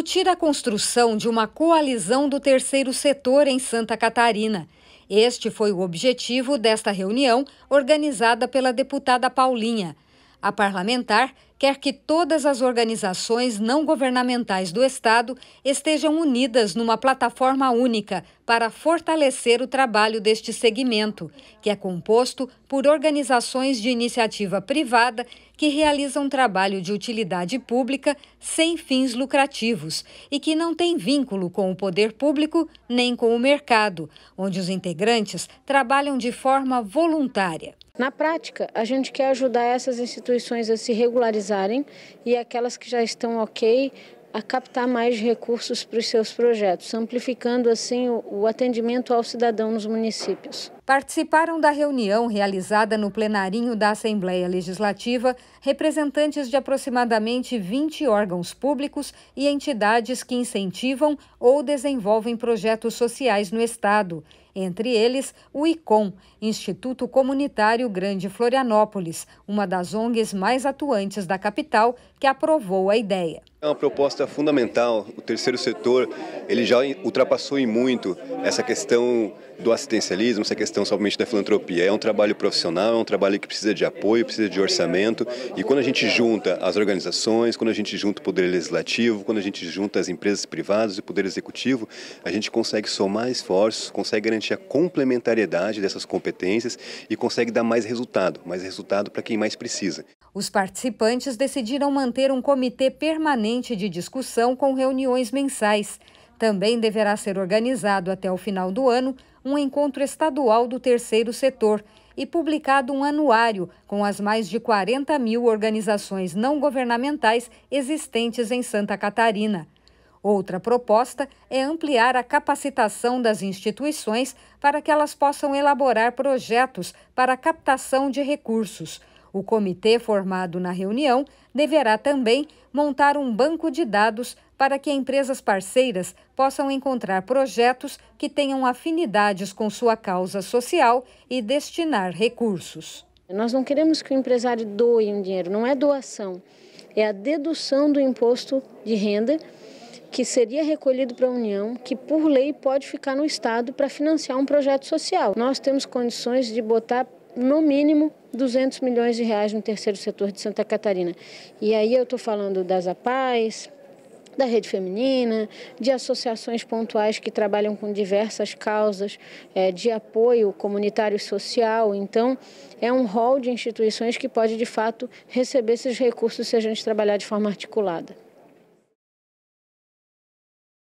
discutir a construção de uma coalizão do terceiro setor em Santa Catarina. Este foi o objetivo desta reunião organizada pela deputada Paulinha. A parlamentar quer que todas as organizações não governamentais do Estado estejam unidas numa plataforma única para fortalecer o trabalho deste segmento, que é composto por organizações de iniciativa privada que realizam trabalho de utilidade pública sem fins lucrativos e que não tem vínculo com o poder público nem com o mercado, onde os integrantes trabalham de forma voluntária. Na prática, a gente quer ajudar essas instituições a se regularizarem e aquelas que já estão ok a captar mais recursos para os seus projetos, amplificando assim o, atendimento ao cidadão nos municípios. Participaram da reunião realizada no plenarinho da Assembleia Legislativa representantes de aproximadamente 20 órgãos públicos e entidades que incentivam ou desenvolvem projetos sociais no Estado entre eles o ICOM, Instituto Comunitário Grande Florianópolis, uma das ONGs mais atuantes da capital, que aprovou a ideia. É uma proposta fundamental. O terceiro setor ele já ultrapassou em muito essa questão do assistencialismo, essa questão somente da filantropia. É um trabalho profissional, é um trabalho que precisa de apoio, precisa de orçamento. E quando a gente junta as organizações, quando a gente junta o Poder Legislativo, quando a gente junta as empresas privadas e o Poder Executivo, a gente consegue somar esforços, consegue garantir a complementariedade dessas competências e consegue dar mais resultado mais resultado para quem mais precisa. Os participantes decidiram manter um comitê permanente de discussão com reuniões mensais. Também deverá ser organizado até o final do ano um encontro estadual do terceiro setor e publicado um anuário com as mais de 40 mil organizações não governamentais existentes em Santa Catarina. Outra proposta é ampliar a capacitação das instituições para que elas possam elaborar projetos para captação de recursos. O comitê formado na reunião deverá também montar um banco de dados para que empresas parceiras possam encontrar projetos que tenham afinidades com sua causa social e destinar recursos. Nós não queremos que o empresário doe um dinheiro, não é doação, é a dedução do imposto de renda que seria recolhido para a União, que por lei pode ficar no Estado para financiar um projeto social. Nós temos condições de botar no mínimo 200 milhões de reais no terceiro setor de Santa Catarina. E aí eu estou falando das APAES, da rede feminina, de associações pontuais que trabalham com diversas causas é, de apoio comunitário e social. Então, é um rol de instituições que pode, de fato, receber esses recursos se a gente trabalhar de forma articulada.